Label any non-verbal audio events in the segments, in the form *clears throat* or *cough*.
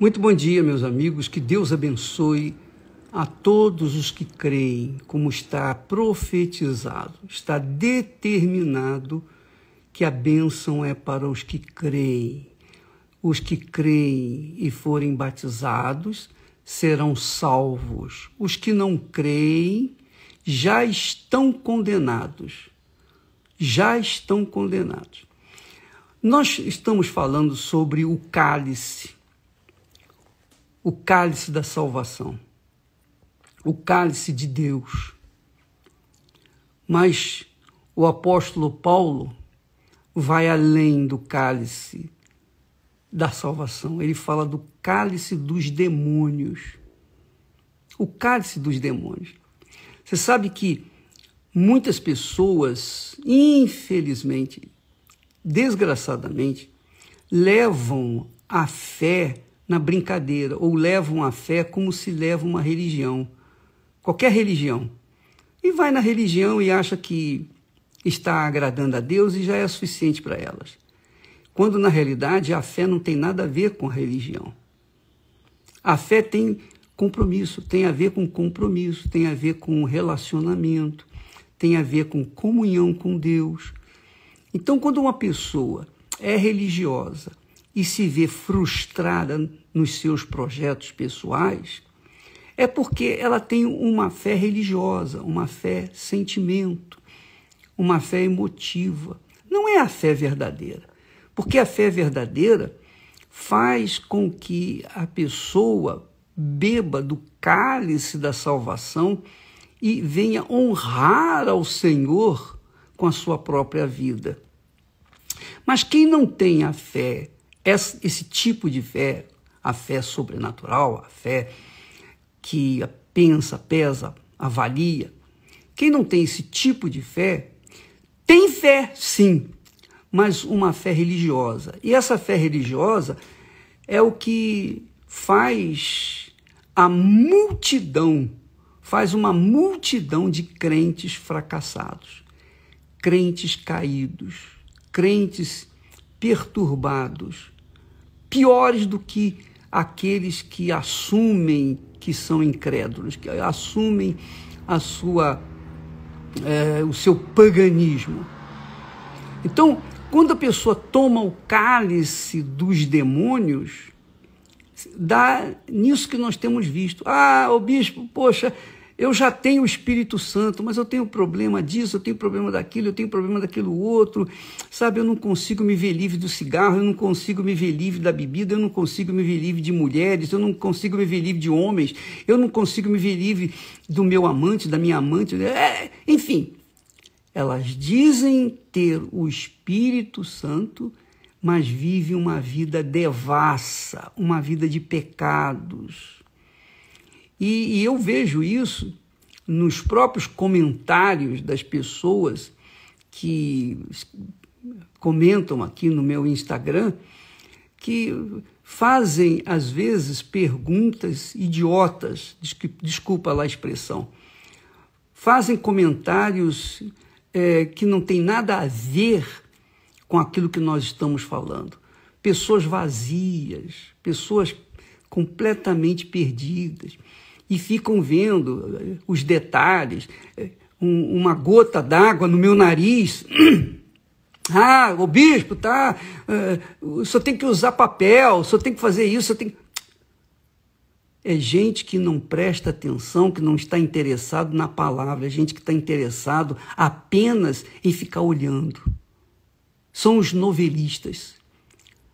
Muito bom dia, meus amigos. Que Deus abençoe a todos os que creem, como está profetizado, está determinado que a bênção é para os que creem. Os que creem e forem batizados serão salvos. Os que não creem já estão condenados. Já estão condenados. Nós estamos falando sobre o cálice o cálice da salvação, o cálice de Deus. Mas o apóstolo Paulo vai além do cálice da salvação. Ele fala do cálice dos demônios. O cálice dos demônios. Você sabe que muitas pessoas, infelizmente, desgraçadamente, levam a fé na brincadeira ou levam a fé como se leva uma religião, qualquer religião. E vai na religião e acha que está agradando a Deus e já é suficiente para elas. Quando na realidade a fé não tem nada a ver com a religião. A fé tem compromisso, tem a ver com compromisso, tem a ver com relacionamento, tem a ver com comunhão com Deus. Então, quando uma pessoa é religiosa e se vê frustrada nos seus projetos pessoais, é porque ela tem uma fé religiosa, uma fé sentimento, uma fé emotiva. Não é a fé verdadeira. Porque a fé verdadeira faz com que a pessoa beba do cálice da salvação e venha honrar ao Senhor com a sua própria vida. Mas quem não tem a fé, esse tipo de fé, a fé sobrenatural, a fé que pensa, pesa, avalia. Quem não tem esse tipo de fé, tem fé, sim, mas uma fé religiosa. E essa fé religiosa é o que faz a multidão, faz uma multidão de crentes fracassados, crentes caídos, crentes perturbados, piores do que aqueles que assumem que são incrédulos, que assumem a sua, é, o seu paganismo. Então, quando a pessoa toma o cálice dos demônios, dá nisso que nós temos visto. Ah, o bispo, poxa, eu já tenho o Espírito Santo, mas eu tenho problema disso, eu tenho problema daquilo, eu tenho problema daquilo outro. Sabe, eu não consigo me ver livre do cigarro, eu não consigo me ver livre da bebida, eu não consigo me ver livre de mulheres, eu não consigo me ver livre de homens, eu não consigo me ver livre do meu amante, da minha amante. É, enfim, elas dizem ter o Espírito Santo, mas vivem uma vida devassa, uma vida de pecados e, e eu vejo isso nos próprios comentários das pessoas que comentam aqui no meu Instagram, que fazem, às vezes, perguntas idiotas, desculpa lá a expressão, fazem comentários é, que não tem nada a ver com aquilo que nós estamos falando. Pessoas vazias, pessoas completamente perdidas e ficam vendo eh, os detalhes, eh, um, uma gota d'água no meu nariz. *clears throat* Ah, o bispo tá, uh, eh, só tem que usar papel, só tem que fazer isso, só tem É gente que não presta atenção, que não está interessado na palavra, é gente que está interessado apenas em ficar olhando. São os novelistas.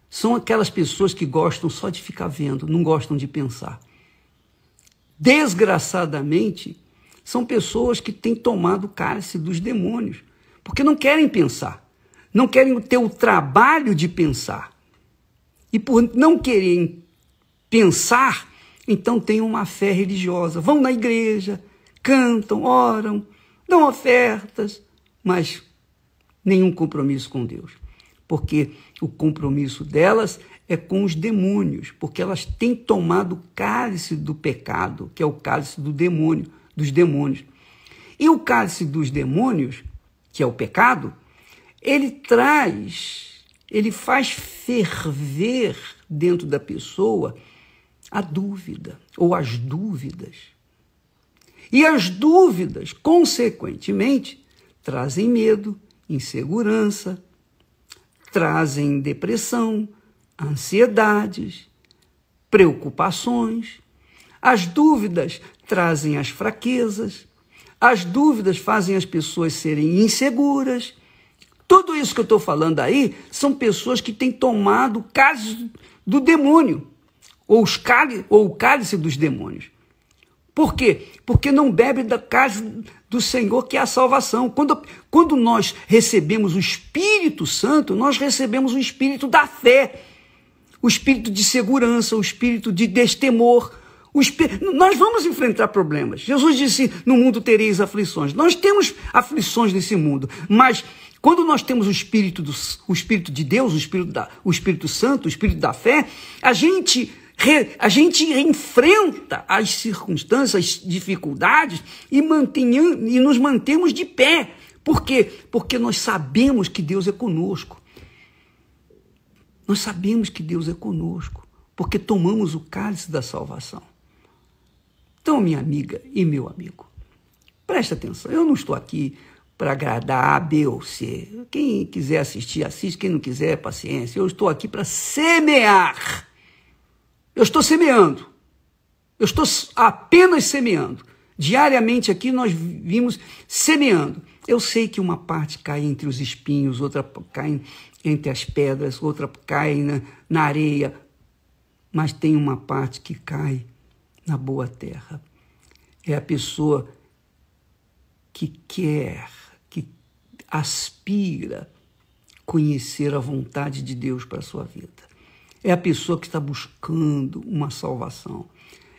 São aquelas pessoas que gostam só de ficar vendo, não gostam de pensar desgraçadamente, são pessoas que têm tomado cálice dos demônios, porque não querem pensar, não querem ter o trabalho de pensar. E por não querem pensar, então têm uma fé religiosa. Vão na igreja, cantam, oram, dão ofertas, mas nenhum compromisso com Deus. Porque o compromisso delas é com os demônios, porque elas têm tomado o cálice do pecado, que é o cálice do demônio, dos demônios. E o cálice dos demônios, que é o pecado, ele traz, ele faz ferver dentro da pessoa a dúvida ou as dúvidas. E as dúvidas, consequentemente, trazem medo, insegurança, trazem depressão, ansiedades, preocupações. As dúvidas trazem as fraquezas, as dúvidas fazem as pessoas serem inseguras. Tudo isso que eu estou falando aí são pessoas que têm tomado casos do demônio, ou, os cálice, ou o cálice dos demônios. Por quê? Porque não bebe da casa do Senhor, que é a salvação. Quando, quando nós recebemos o Espírito Santo, nós recebemos o Espírito da fé o espírito de segurança, o espírito de destemor. Espí... Nós vamos enfrentar problemas. Jesus disse: No mundo tereis aflições. Nós temos aflições nesse mundo, mas quando nós temos o espírito, do, o espírito de Deus, o espírito, da, o espírito Santo, o espírito da fé, a gente a gente enfrenta as circunstâncias, as dificuldades e, mantenham e nos mantemos de pé. Por quê? Porque nós sabemos que Deus é conosco. Nós sabemos que Deus é conosco, porque tomamos o cálice da salvação. Então, minha amiga e meu amigo, preste atenção, eu não estou aqui para agradar A, B ou C. Quem quiser assistir, assiste. Quem não quiser, paciência. Eu estou aqui para semear. Eu estou semeando. Eu estou apenas semeando. Diariamente aqui nós vimos semeando. Eu sei que uma parte cai entre os espinhos, outra cai entre as pedras, outra cai na, na areia, mas tem uma parte que cai na boa terra. É a pessoa que quer, que aspira conhecer a vontade de Deus para a sua vida. É a pessoa que está buscando uma salvação.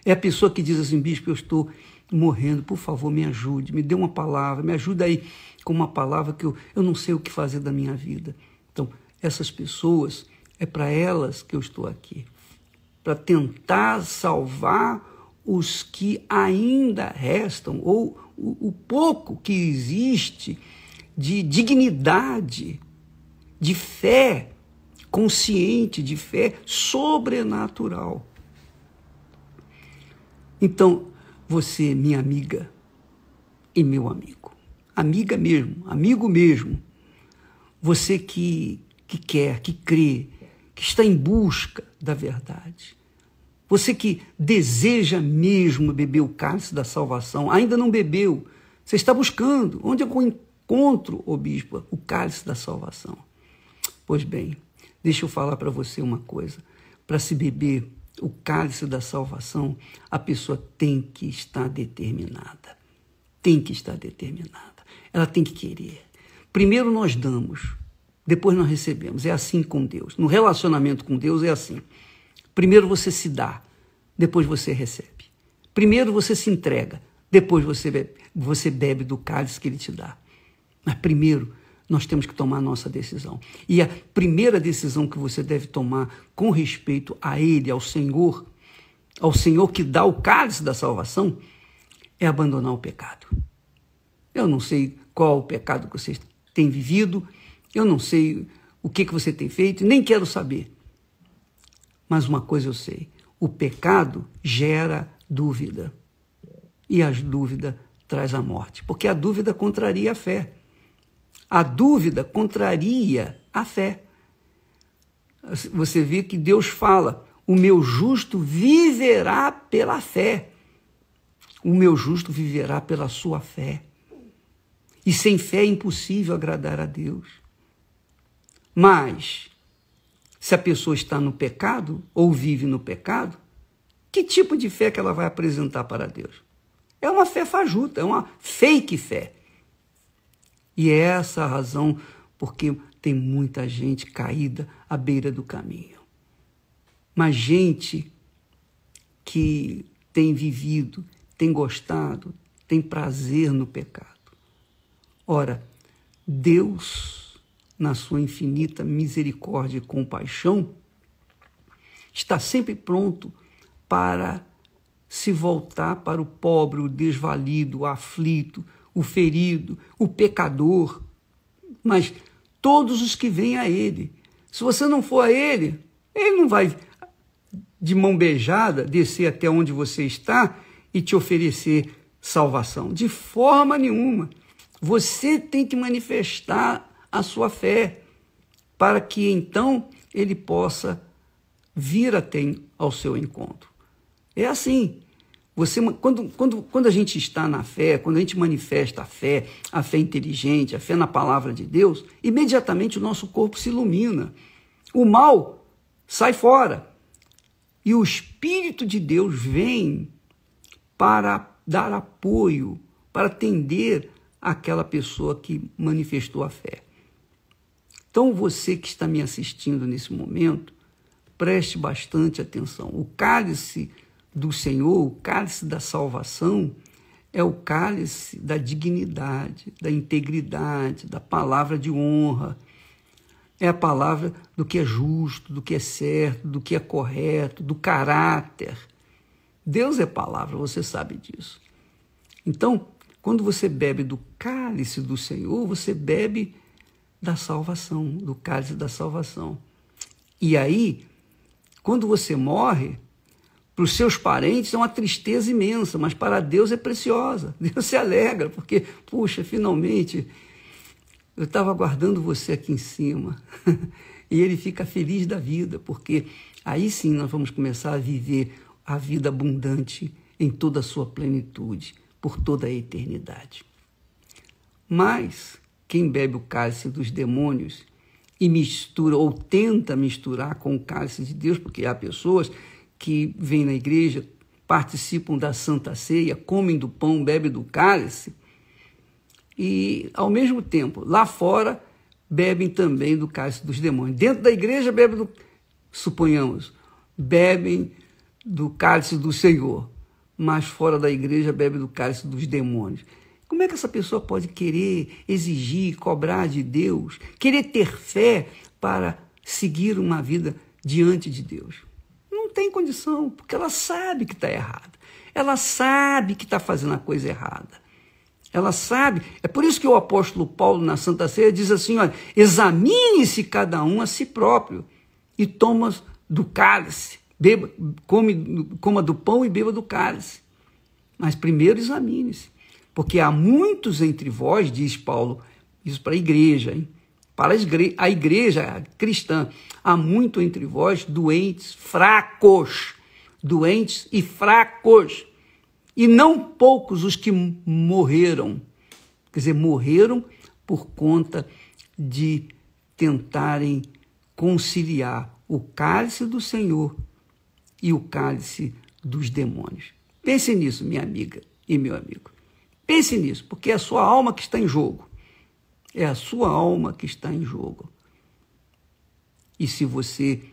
É a pessoa que diz assim, bispo, eu estou morrendo, por favor, me ajude, me dê uma palavra, me ajuda aí com uma palavra que eu, eu não sei o que fazer da minha vida. Então, essas pessoas, é para elas que eu estou aqui para tentar salvar os que ainda restam, ou o, o, pouco que existe de dignidade, de fé consciente, de fé sobrenatural. Então, você, minha amiga e meu amigo, amiga mesmo, amigo mesmo, você que, que quer, que crê, que está em busca da verdade. Você que deseja mesmo beber o cálice da salvação, ainda não bebeu, você está buscando. Onde é eu encontro, o bispo, o cálice da salvação? Pois bem, deixa eu falar para você uma coisa. Para se beber o cálice da salvação, a pessoa tem que estar determinada. Tem que estar determinada. Ela tem que querer. Primeiro nós damos, depois nós recebemos. É assim com Deus. No relacionamento com Deus é assim. Primeiro você se dá, depois você recebe. Primeiro você se entrega, depois você bebe, você bebe do cálice que ele te dá. Mas primeiro nós temos que tomar a nossa decisão. E a primeira decisão que você deve tomar com respeito a ele, ao Senhor, ao Senhor que dá o cálice da salvação, é abandonar o pecado. Eu não sei qual o pecado que você tem vivido, eu não sei o que, que você tem feito, nem quero saber. Mas uma coisa eu sei: o pecado gera dúvida. E a dúvida traz a morte, porque a dúvida contraria a fé. A dúvida contraria a fé. Você vê que Deus fala: o meu justo viverá pela fé. O meu justo viverá pela sua fé. E sem fé é impossível agradar a Deus. Mas, se a pessoa está no pecado ou vive no pecado, que tipo de fé que ela vai apresentar para Deus? É uma fé fajuta, é uma fake fé. E é essa a razão porque tem muita gente caída à beira do caminho. Mas gente que tem vivido, tem gostado, tem prazer no pecado. Ora, Deus, na sua infinita misericórdia e compaixão, está sempre pronto para se voltar para o pobre, o desvalido, o aflito, o ferido, o pecador, mas todos os que vêm a Ele. Se você não for a Ele, Ele não vai de mão beijada descer até onde você está e te oferecer salvação, de forma nenhuma. Você tem que manifestar a sua fé para que então ele possa vir até ao seu encontro. É assim. Você, quando, quando, quando a gente está na fé, quando a gente manifesta a fé, a fé inteligente, a fé na palavra de Deus, imediatamente o nosso corpo se ilumina. O mal sai fora. E o Espírito de Deus vem para dar apoio, para atender aquela pessoa que manifestou a fé. Então, você que está me assistindo nesse momento, preste bastante atenção. O cálice do Senhor, o cálice da salvação, é o cálice da dignidade, da integridade, da palavra de honra. É a palavra do que é justo, do que é certo, do que é correto, do caráter. Deus é palavra, você sabe disso. Então, quando você bebe do cálice do Senhor, você bebe da salvação, do cálice da salvação. E aí, quando você morre, para os seus parentes é uma tristeza imensa, mas para Deus é preciosa. *laughs* Deus se alegra, porque, puxa, finalmente eu estava aguardando você aqui em cima. *laughs* e ele fica feliz da vida, porque aí sim nós vamos começar a viver a vida abundante em toda a sua plenitude por toda a eternidade. Mas quem bebe o cálice dos demônios e mistura ou tenta misturar com o cálice de Deus, porque há pessoas que vêm na igreja, participam da santa ceia, comem do pão, bebem do cálice, e ao mesmo tempo, lá fora, bebem também do cálice dos demônios. Dentro da igreja, bebem do, suponhamos, bebem do cálice do Senhor mas fora da igreja bebe do cálice dos demônios. Como é que essa pessoa pode querer exigir, cobrar de Deus, querer ter fé para seguir uma vida diante de Deus? Não tem condição, porque ela sabe que está errada. Ela sabe que está fazendo a coisa errada. Ela sabe. É por isso que o apóstolo Paulo, na Santa Ceia, diz assim: olha, examine-se cada um a si próprio e toma do cálice beba, come, coma do pão e beba do cálice. Mas primeiro examine-se, porque há muitos entre vós, diz Paulo, isso para a igreja, hein? para a igreja cristã, há muito entre vós doentes, fracos, doentes e fracos, e não poucos os que morreram, quer dizer, morreram por conta de tentarem conciliar o cálice do Senhor e o cálice dos demônios. Pense nisso, minha amiga e meu amigo. Pense nisso, porque é a sua alma que está em jogo. É a sua alma que está em jogo. E se você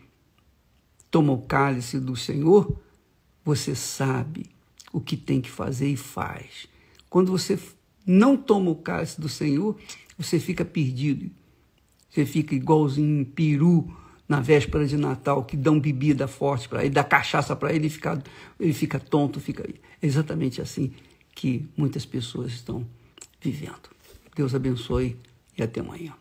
toma o cálice do Senhor, você sabe o que tem que fazer e faz. Quando você não toma o cálice do Senhor, você fica perdido. Você fica igualzinho um peru na véspera de Natal que dão bebida forte para ele, dá cachaça para ele, ele fica, ele fica tonto, fica é exatamente assim que muitas pessoas estão vivendo. Deus abençoe e até amanhã.